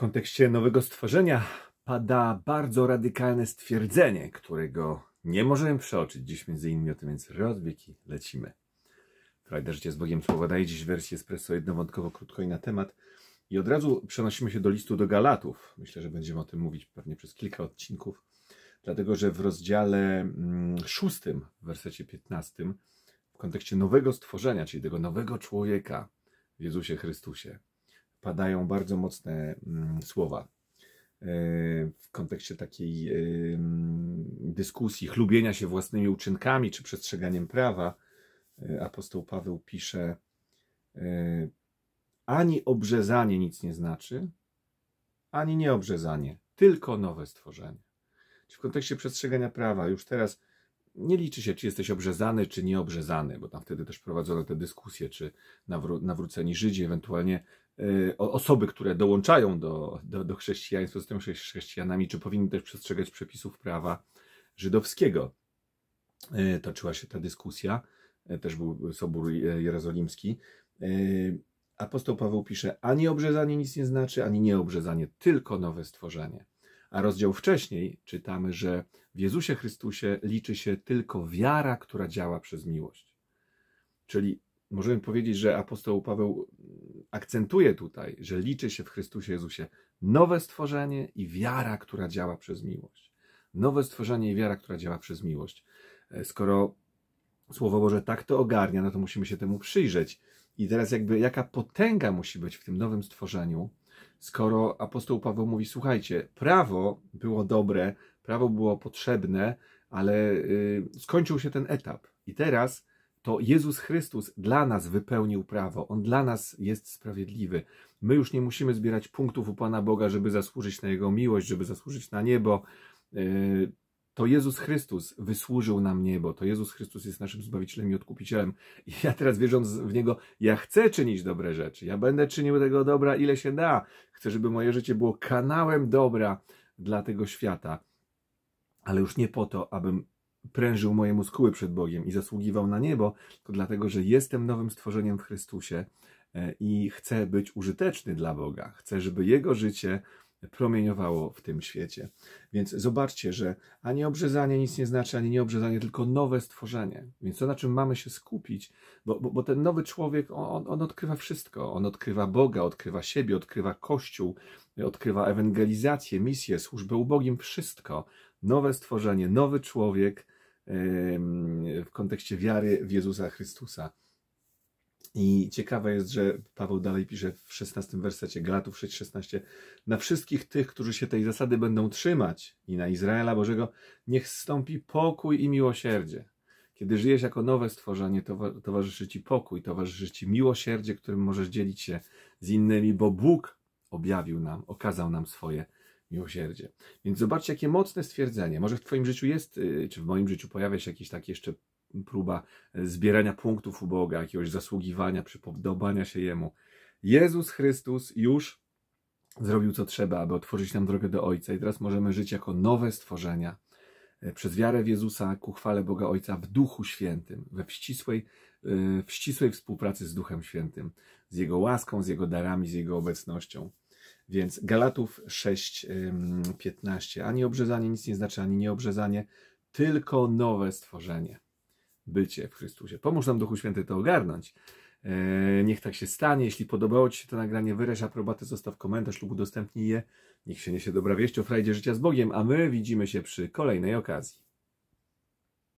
kontekście nowego stworzenia pada bardzo radykalne stwierdzenie, którego nie możemy przeoczyć. Dziś między innymi o tym więc rozbieki lecimy. Frajda Życie z Bogiem Słowa daje dziś wersję espresso jednowątkowo, krótko i na temat. I od razu przenosimy się do listu do Galatów. Myślę, że będziemy o tym mówić pewnie przez kilka odcinków, dlatego że w rozdziale mm, szóstym, w wersecie 15, w kontekście nowego stworzenia, czyli tego nowego człowieka w Jezusie Chrystusie, padają bardzo mocne mm, słowa e, w kontekście takiej e, dyskusji, chlubienia się własnymi uczynkami czy przestrzeganiem prawa, e, apostoł Paweł pisze: Ani obrzezanie nic nie znaczy, ani nieobrzezanie, tylko nowe stworzenie. Czy w kontekście przestrzegania prawa już teraz nie liczy się, czy jesteś obrzezany, czy nieobrzezany, bo tam wtedy też prowadzono te dyskusje, czy nawró nawróceni Żydzi ewentualnie Y, osoby, które dołączają do, do, do chrześcijaństwa, zostają chrześcijanami, czy powinny też przestrzegać przepisów prawa żydowskiego. Y, toczyła się ta dyskusja, y, też był Sobór Jerozolimski. Apostoł Paweł pisze: Ani obrzezanie nic nie znaczy, ani nieobrzezanie, tylko nowe stworzenie. A rozdział wcześniej czytamy, że w Jezusie Chrystusie liczy się tylko wiara, która działa przez miłość. Czyli możemy powiedzieć, że apostoł Paweł mm, akcentuje tutaj, że liczy się w Chrystusie Jezusie nowe stworzenie i wiara, która działa przez miłość. Nowe stworzenie i wiara, która działa przez miłość. E, skoro Słowo Boże tak to ogarnia, no to musimy się temu przyjrzeć. I teraz jakby jaka potęga musi być w tym nowym stworzeniu, skoro apostoł Paweł mówi, słuchajcie, prawo było dobre, prawo było potrzebne, ale yy, skończył się ten etap. I teraz to Jezus Chrystus dla nas wypełnił prawo, On dla nas jest sprawiedliwy. My już nie musimy zbierać punktów u Pana Boga, żeby zasłużyć na Jego miłość, żeby zasłużyć na niebo. E, to Jezus Chrystus wysłużył nam niebo, to Jezus Chrystus jest naszym Zbawicielem i Odkupicielem. I ja teraz wierząc w Niego, ja chcę czynić dobre rzeczy, ja będę czynił tego dobra ile się da. Chcę, żeby moje życie było kanałem dobra dla tego świata, ale już nie po to, abym prężył moje muskuły przed Bogiem i zasługiwał na niebo, to dlatego, że jestem nowym stworzeniem w Chrystusie e, i chcę być użyteczny dla Boga. Chcę, żeby Jego życie promieniowało w tym świecie. Więc zobaczcie, że ani obrzezanie nic nie znaczy, ani nieobrzezanie, tylko nowe stworzenie. Więc to, na czym mamy się skupić, bo, bo, bo ten nowy człowiek, on, on odkrywa wszystko. On odkrywa Boga, odkrywa siebie, odkrywa Kościół, odkrywa ewangelizację, misję, służbę ubogim, wszystko nowe stworzenie, nowy człowiek w kontekście wiary w Jezusa Chrystusa. I ciekawe jest, że Paweł dalej pisze w 16 wersecie Galatów 6:16 na wszystkich tych, którzy się tej zasady będą trzymać i na Izraela Bożego niech zstąpi pokój i miłosierdzie. Kiedy żyjesz jako nowe stworzenie, towarzyszy ci pokój, towarzyszy ci miłosierdzie, którym możesz dzielić się z innymi, bo Bóg objawił nam, okazał nam swoje miłosierdzie. Więc zobaczcie, jakie mocne stwierdzenie. Może w Twoim życiu jest, y, czy w moim życiu pojawia się jakieś takie jeszcze próba y, zbierania punktów u Boga, jakiegoś zasługiwania, przypodobania się Jemu. Jezus Chrystus już zrobił co trzeba, aby otworzyć nam drogę do Ojca i teraz możemy żyć jako nowe stworzenia y, przez wiarę w Jezusa ku chwale Boga Ojca w Duchu Świętym, we ścisłej, w ścisłej współpracy z Duchem Świętym, z Jego łaską, z Jego darami, z Jego obecnością. Więc Galatów 6:15. Ani obrzezanie nic nie znaczy, ani nieobrzezanie, tylko nowe stworzenie. Bycie w Chrystusie. Pomóż nam Duchu Święty to ogarnąć. E, niech tak się stanie. Jeśli podobało Ci się to nagranie, wyraź aprobatę, zostaw komentarz lub udostępnij je. Niech się niesie dobra wieść o frajdzie życia z Bogiem, a my widzimy się przy kolejnej okazji.